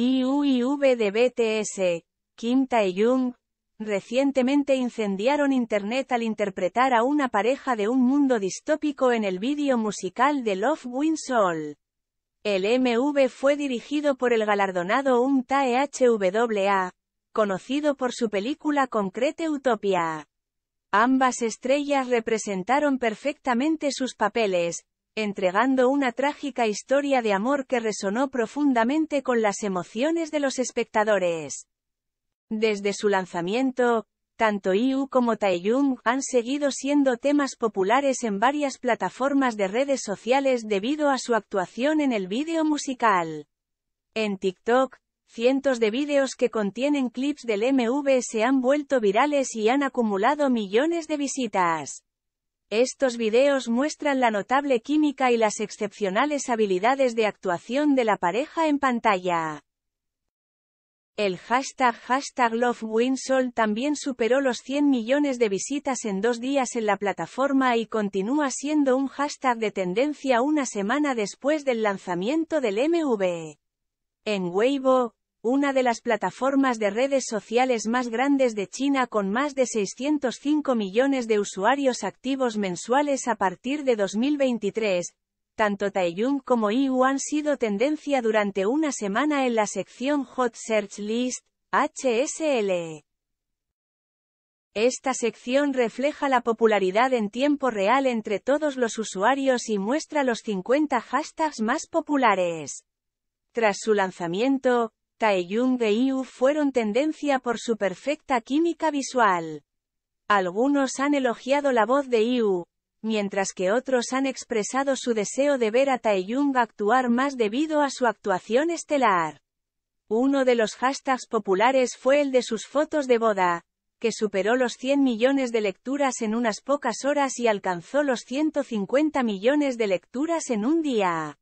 V de BTS, Kim Tae-jung, recientemente incendiaron Internet al interpretar a una pareja de un mundo distópico en el vídeo musical de Love Wins All. El MV fue dirigido por el galardonado Un Tae-hwa, conocido por su película Concrete Utopia. Ambas estrellas representaron perfectamente sus papeles, entregando una trágica historia de amor que resonó profundamente con las emociones de los espectadores. Desde su lanzamiento, tanto IU como Taeyung han seguido siendo temas populares en varias plataformas de redes sociales debido a su actuación en el vídeo musical. En TikTok, cientos de vídeos que contienen clips del MV se han vuelto virales y han acumulado millones de visitas. Estos videos muestran la notable química y las excepcionales habilidades de actuación de la pareja en pantalla. El hashtag hashtag LoveWinSol también superó los 100 millones de visitas en dos días en la plataforma y continúa siendo un hashtag de tendencia una semana después del lanzamiento del MV. En Weibo, una de las plataformas de redes sociales más grandes de China con más de 605 millones de usuarios activos mensuales a partir de 2023. Tanto Taiyun como Yiwu han sido tendencia durante una semana en la sección Hot Search List, HSL. Esta sección refleja la popularidad en tiempo real entre todos los usuarios y muestra los 50 hashtags más populares. Tras su lanzamiento, Taeyong e Yu fueron tendencia por su perfecta química visual. Algunos han elogiado la voz de Yu, mientras que otros han expresado su deseo de ver a Taeyong actuar más debido a su actuación estelar. Uno de los hashtags populares fue el de sus fotos de boda, que superó los 100 millones de lecturas en unas pocas horas y alcanzó los 150 millones de lecturas en un día.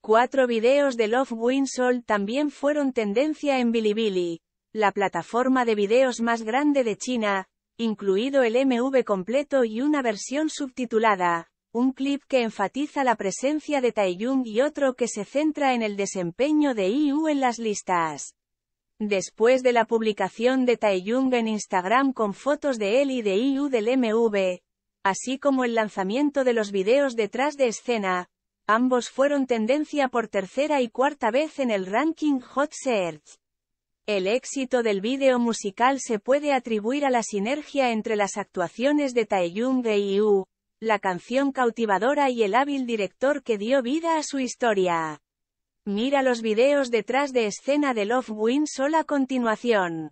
Cuatro videos de Love Winsoul también fueron tendencia en Bilibili, la plataforma de videos más grande de China, incluido el MV completo y una versión subtitulada, un clip que enfatiza la presencia de Taeyong y otro que se centra en el desempeño de IU en las listas. Después de la publicación de Taeyong en Instagram con fotos de él y de IU del MV, así como el lanzamiento de los videos detrás de escena, Ambos fueron tendencia por tercera y cuarta vez en el ranking Hot Search. El éxito del vídeo musical se puede atribuir a la sinergia entre las actuaciones de Taeyung e IU, la canción cautivadora y el hábil director que dio vida a su historia. Mira los videos detrás de escena de Love Wins a continuación.